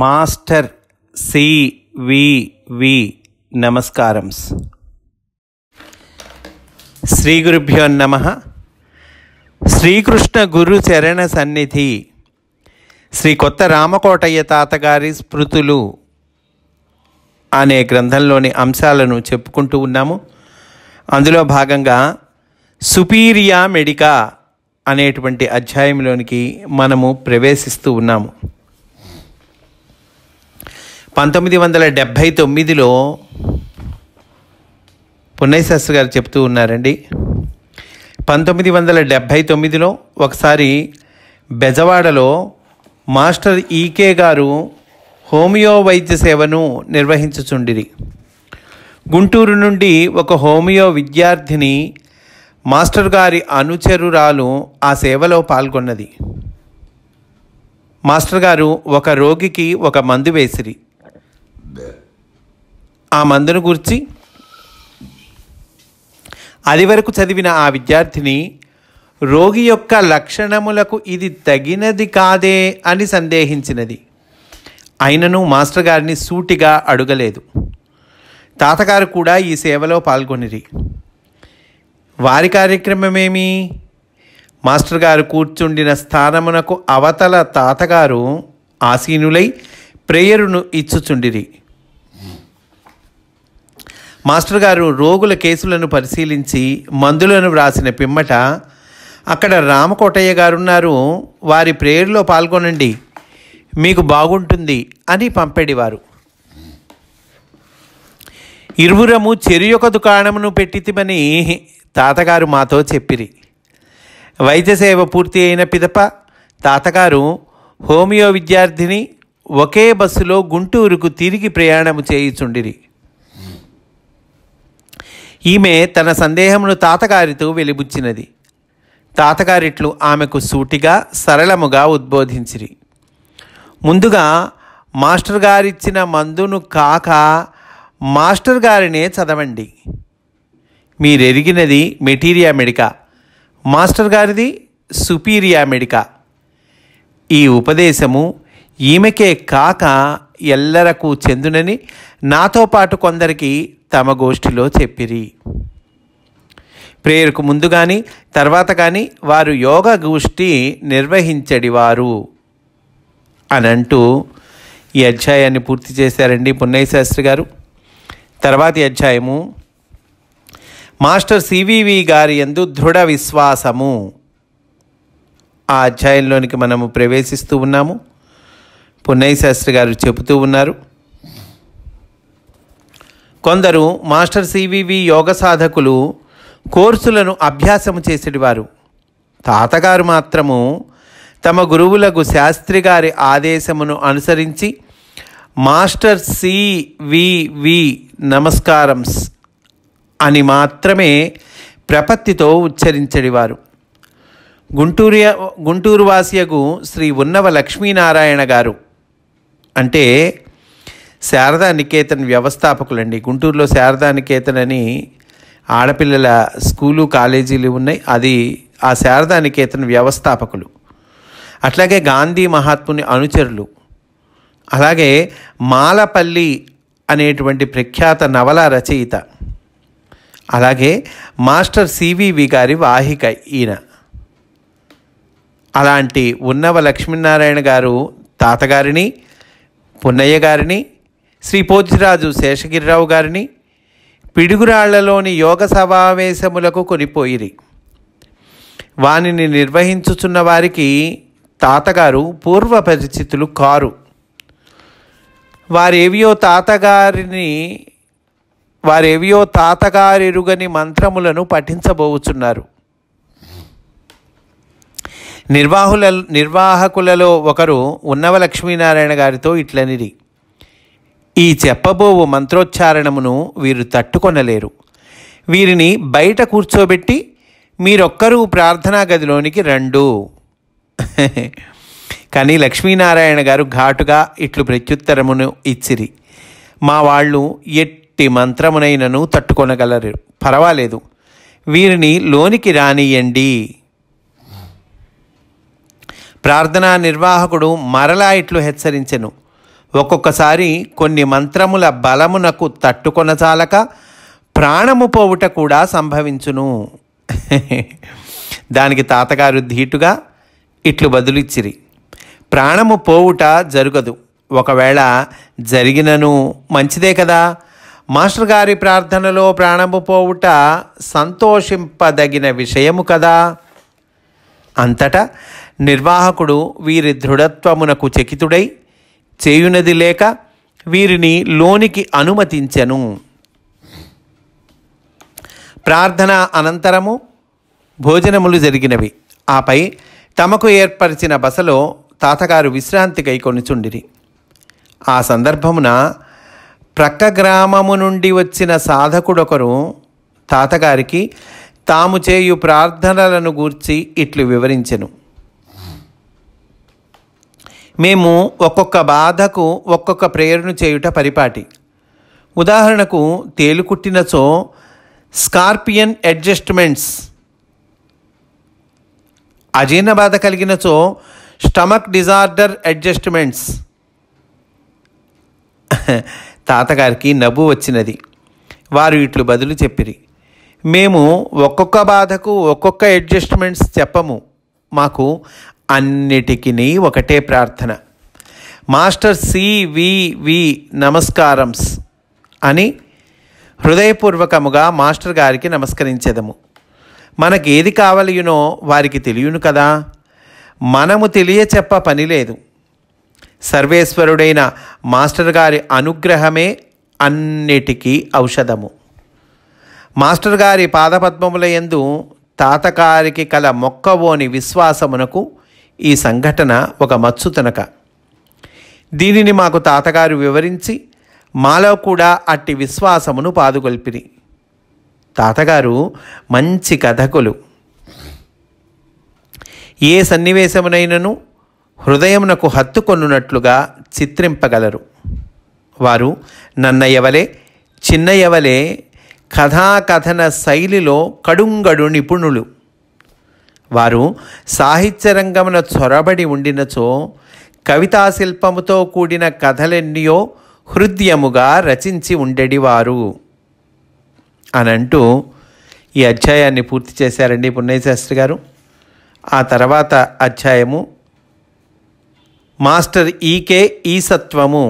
master CVV నమస్కారం శ్రీ గురుభ్యో నమ శ్రీకృష్ణ గురు చరణ సన్నిధి శ్రీ కొత్త రామకోటయ్య తాతగారి స్మృతులు అనే గ్రంథంలోని అంశాలను చెప్పుకుంటూ ఉన్నాము అందులో భాగంగా సుపీరియా మెడికా అనేటువంటి అధ్యాయంలోనికి మనము ప్రవేశిస్తూ ఉన్నాము పంతొమ్మిది వందల డెబ్భై తొమ్మిదిలో పున్నయశాస్త్రి గారు చెప్తూ ఉన్నారండి పంతొమ్మిది వందల డెబ్భై తొమ్మిదిలో ఒకసారి బెజవాడలో మాస్టర్ ఈకే గారు హోమియో వైద్య సేవను నిర్వహించుచుండిరి గుంటూరు నుండి ఒక హోమియో విద్యార్థిని మాస్టర్ గారి అనుచరురాలు ఆ సేవలో పాల్గొన్నది మాస్టర్ గారు ఒక రోగికి ఒక మందు వేసిరి ఆ మందును గురించి అది వరకు చదివిన ఆ విద్యార్థిని రోగి యొక్క లక్షణములకు ఇది తగినది కాదే అని సందేహించినది అయినను మాస్టర్ గారిని సూటిగా అడగలేదు తాతగారు కూడా ఈ సేవలో పాల్గొనిరి వారి కార్యక్రమమేమి మాస్టర్ గారు కూర్చుండిన స్థానమునకు అవతల తాతగారు ఆసీనులై ప్రేయరును ఇచ్చుచుండిరి మాస్టర్ గారు రోగుల కేసులను పరిశీలించి మందులను వ్రాసిన పిమ్మట అక్కడ రామకోటయ్య గారున్నారు వారి ప్రేయర్లో పాల్గొనండి మీకు బాగుంటుంది అని పంపెడివారు ఇరువురము యొక్క దుకాణమును పెట్టితిమని తాతగారు మాతో చెప్పిరి వైద్య సేవ పూర్తి అయిన పిదప తాతగారు హోమియో విద్యార్థిని ఒకే బస్సులో గుంటూరుకు తిరిగి ప్రయాణము చేయుచుండిరి ఈమె తన సందేహమును తాతగారితో వెలిబుచ్చినది తాతగారిట్లు ఆమెకు సూటిగా సరళముగా ఉద్బోధించిరి ముందుగా మాస్టర్ గారిచ్చిన మందును కాక మాస్టర్ గారినే చదవండి మీరెరిగినది మెటీరియా మెడికా మాస్టర్ గారిది సుపీరియా మెడికా ఈ ఉపదేశము ఈమెకే కాక ఎల్లరకు చెందునని నాతో పాటు కొందరికి తమ గోష్ఠిలో చెప్పిరి ప్రేయర్కు ముందు కానీ తర్వాత కానీ వారు యోగ గోష్ఠి నిర్వహించడివారు అని అంటూ ఈ అధ్యాయాన్ని పూర్తి చేశారండి పున్నయ్య శాస్త్రి గారు తర్వాతి అధ్యాయము మాస్టర్ సివివి గారి ఎందు దృఢ విశ్వాసము ఆ అధ్యాయంలోనికి మనము ప్రవేశిస్తూ ఉన్నాము పున్నయ్య శాస్త్రి గారు చెబుతూ ఉన్నారు కొందరు మాస్టర్ సివివి యోగ సాధకులు కోర్సులను అభ్యాసము చేసేటివారు తాతగారు మాత్రము తమ గురువులకు శాస్త్రి గారి ఆదేశమును అనుసరించి మాస్టర్ సివివి నమస్కారంస్ అని మాత్రమే ప్రపత్తితో ఉచ్చరించడివారు గుంటూరు గుంటూరు వాసియకు శ్రీ ఉన్నవ లక్ష్మీనారాయణ గారు అంటే శారదా నికేతన్ వ్యవస్థాపకులండి గుంటూరులో శారదా నికేతన్ అని ఆడపిల్లల స్కూలు కాలేజీలు ఉన్నాయి అది ఆ శారదా నికేతన్ వ్యవస్థాపకులు అట్లాగే గాంధీ మహాత్ముని అనుచరులు అలాగే మాలపల్లి అనేటువంటి ప్రఖ్యాత నవల రచయిత అలాగే మాస్టర్ సివివి గారి వాహిక ఈయన అలాంటి ఉన్నవ లక్ష్మీనారాయణ గారు తాతగారిని పున్నయ్య గారిని శ్రీ పోతిరాజు శేషగిరిరావు గారిని పిడుగురాళ్లలోని యోగ సమావేశములకు కొనిపోయిరి వానిని నిర్వహించుచున్న వారికి తాతగారు పూర్వ పరిచితులు కారు వారేవియో తాతగారిని వారేవియో తాతగారిరుగని మంత్రములను పఠించబోవుచున్నారు నిర్వాహుల నిర్వాహకులలో ఒకరు ఉన్నవ లక్ష్మీనారాయణ గారితో ఇట్లనిది ఈ చెప్పబోవు మంత్రోచ్చారణమును వీరు తట్టుకొనలేరు వీరిని బయట కూర్చోబెట్టి మీరొక్కరూ ప్రార్థనా గదిలోనికి రండు కానీ లక్ష్మీనారాయణ గారు ఘాటుగా ఇట్లు ప్రత్యుత్తరమును ఇచ్చిరి మా వాళ్ళు ఎట్టి మంత్రమునైనను తట్టుకొనగలరు పర్వాలేదు వీరిని లోనికి రానియండి ప్రార్థనా నిర్వాహకుడు మరలా ఇట్లు హెచ్చరించెను ఒక్కొక్కసారి కొన్ని మంత్రముల బలమునకు తట్టుకొనచాలక ప్రాణము పోవుట కూడా సంభవించును దానికి తాతగారు ధీటుగా ఇట్లు బదులిచ్చిరి ప్రాణము పోవుట జరగదు ఒకవేళ జరిగినను మంచిదే కదా మాస్టర్ గారి ప్రార్థనలో ప్రాణము పోవుట సంతోషింపదగిన విషయము కదా అంతటా నిర్వాహకుడు వీరి దృఢత్వమునకు చకితుడై చేయునది లేక వీరిని లోనికి అనుమతించెను ప్రార్థన అనంతరము భోజనములు జరిగినవి ఆపై తమకు ఏర్పరిచిన బసలో తాతగారు కై కొనుచుండిరి ఆ సందర్భమున ప్రక్క గ్రామము నుండి వచ్చిన సాధకుడొకరు తాతగారికి తాము చేయు ప్రార్థనలను గూర్చి ఇట్లు వివరించెను మేము ఒక్కొక్క బాధకు ఒక్కొక్క ప్రేరణ చేయుట పరిపాటి ఉదాహరణకు తేలుకుట్టినచో స్కార్పియన్ అడ్జస్ట్మెంట్స్ అజీర్ణ బాధ కలిగినచో స్టమక్ డిజార్డర్ అడ్జస్ట్మెంట్స్ తాతగారికి నవ్వు వచ్చినది వారు ఇట్లు బదులు చెప్పిరి మేము ఒక్కొక్క బాధకు ఒక్కొక్క అడ్జస్ట్మెంట్స్ చెప్పము మాకు అన్నిటికీ ఒకటే ప్రార్థన మాస్టర్ సివివి నమస్కారంస్ అని హృదయపూర్వకముగా మాస్టర్ గారికి నమస్కరించెదము మనకి ఏది కావలియునో వారికి తెలియను కదా మనము తెలియ చెప్ప పని లేదు సర్వేశ్వరుడైన మాస్టర్ గారి అనుగ్రహమే అన్నిటికీ ఔషధము మాస్టర్ గారి పాదపద్మముల యందు తాతకారికి కల మొక్కవోని విశ్వాసమునకు ఈ సంఘటన ఒక మత్సు తనక దీనిని మాకు తాతగారు వివరించి మాలో కూడా అట్టి విశ్వాసమును పాదుకొల్పిరి తాతగారు మంచి కథకులు ఏ సన్నివేశమునైనను హృదయమునకు హత్తుకొనున్నట్లుగా చిత్రింపగలరు వారు నన్నయ్యవలే చిన్నయ్యవలే కథాకథన శైలిలో కడుంగడు నిపుణులు వారు సాహిత్య రంగమున చొరబడి ఉండినచో కవితా కూడిన కథలెన్నియో హృదయముగా రచించి ఉండేవారు అనంటూ ఈ అధ్యాయాన్ని పూర్తి చేశారండి పున్నయ్యశాస్త్రి గారు ఆ తర్వాత అధ్యాయము మాస్టర్ ఈకే ఈసత్వము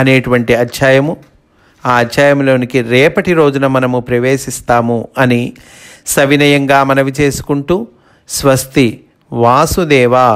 అనేటువంటి అధ్యాయము ఆ అధ్యాయంలోనికి రేపటి రోజున మనము ప్రవేశిస్తాము అని సవినయంగా మనవి చేసుకుంటూ స్వస్తి వాసుదేవా